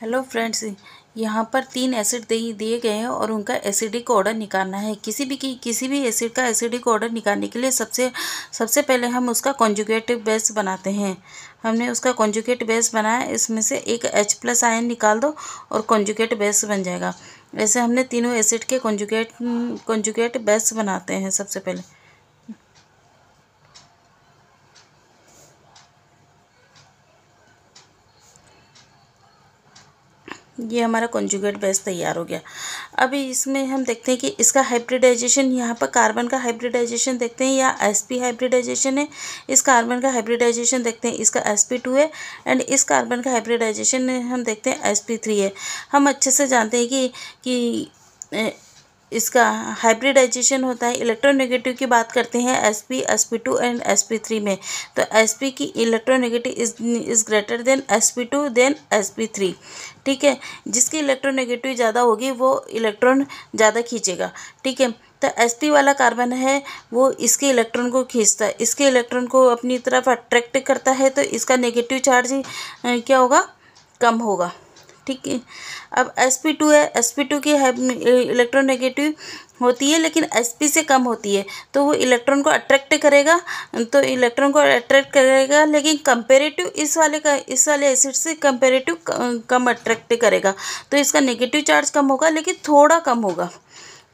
hello friends यहाँ पर तीन एसिड दे दिए गए हैं और उनका एसिडिक ऑर्डर निकालना है किसी भी की किसी भी एसिड का एसिडिक ऑर्डर निकालने के लिए सबसे सबसे पहले हम उसका कॉन्जुगेटिव बेस बनाते हैं हमने उसका कॉन्जुगेट बेस बनाया इसमें से एक एच प्लस आयन निकाल दो और कॉन्जुगेट बेस बन जाएगा ऐसे हमने तीनों एसिड के कॉन्जुगेट कॉन्जुगेट बेस बनाते हैं सबसे पहले ये हमारा कंजुगेट बेस तैयार हो गया अभी इसमें हम देखते हैं कि इसका हाइब्रिडाइजेशन यहाँ पर कार्बन का हाइब्रिडाइजेशन देखते हैं या एसपी हाइब्रिडाइजेशन है इस कार्बन का हाइब्रिडाइजेशन देखते हैं इसका एसपी टू है एंड इस कार्बन का हाइब्रिडाइजेशन हम देखते हैं एसपी थ्री है हम अच्छे से जानते हैं कि कि इसका हाइब्रिडाइजेशन होता है इलेक्ट्रोनेगेटिव की बात करते हैं s p s p two and s p three में तो एस पी की electronegative is is greater than s p two than s p three ठीक है जिसकी इलेक्ट्रोनेगेटिव ज़्यादा होगी वो इलेक्ट्रॉन ज़्यादा खींचेगा ठीक है तो एस पी वाला कार्बन है वो इसके इलेक्ट्रॉन को खींचता है इसके इलेक्ट्रॉन को अपनी तरफ अट्रैक्ट करता है तो इसका नेगेटिव चार्ज क्या होगा कम होगा ठीक है अब एस पी टू है एस पी टू की इलेक्ट्रोनेगेटिव होती है लेकिन एस पी से कम होती है तो वो इलेक्ट्रॉन को अट्रैक्ट करेगा तो इलेक्ट्रॉन को अट्रैक्ट करेगा लेकिन कंपेरेटिव इस वाले का इस वाले एसिड से कंपेरेटिव कम अट्रैक्ट करेगा तो इसका नेगेटिव चार्ज कम होगा लेकिन थोड़ा कम होगा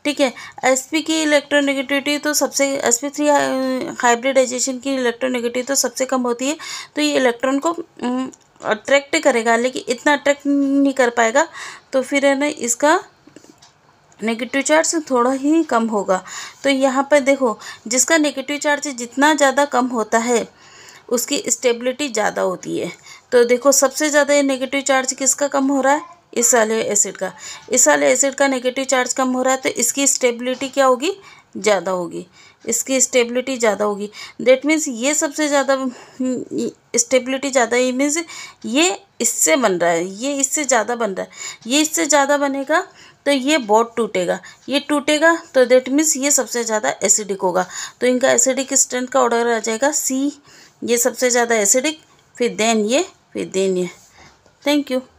ठीक है एस पी की इलेक्ट्रोनेगेटिविटी तो सबसे एस पी थ्री हाइब्रिडाइजेशन की इलेक्ट्रोनेगेटिविटी तो सबसे कम होती है तो ये इलेक्ट्रॉन को अट्रैक्ट करेगा लेकिन इतना अट्रैक्ट नहीं कर पाएगा तो फिर है ना इसका नेगेटिव चार्ज थोड़ा ही कम होगा तो यहाँ पर देखो जिसका नेगेटिव चार्ज जितना ज़्यादा कम होता है उसकी स्टेबिलिटी ज़्यादा होती है तो देखो सबसे ज़्यादा ये नेगेटिव चार्ज किसका कम हो रहा है इस वाले एसिड का इस वाले एसिड का नेगेटिव चार्ज कम हो रहा है तो इसकी स्टेबिलिटी क्या होगी ज़्यादा होगी इसकी स्टेबिलिटी ज़्यादा होगी देट मीन्स ये सबसे ज़्यादा स्टेबिलिटी ज़्यादा ये मीन्स ये इससे बन रहा है ये इससे ज़्यादा बन रहा है ये इससे ज़्यादा बनेगा तो ये बहुत टूटेगा ये टूटेगा तो देट मीन्स ये सबसे ज़्यादा एसिडिक होगा तो इनका एसिडिक स्ट्रेंथ का ऑर्डर आ जाएगा सी ये सबसे ज़्यादा एसिडिक फिर देन ये फिर देन ये थैंक यू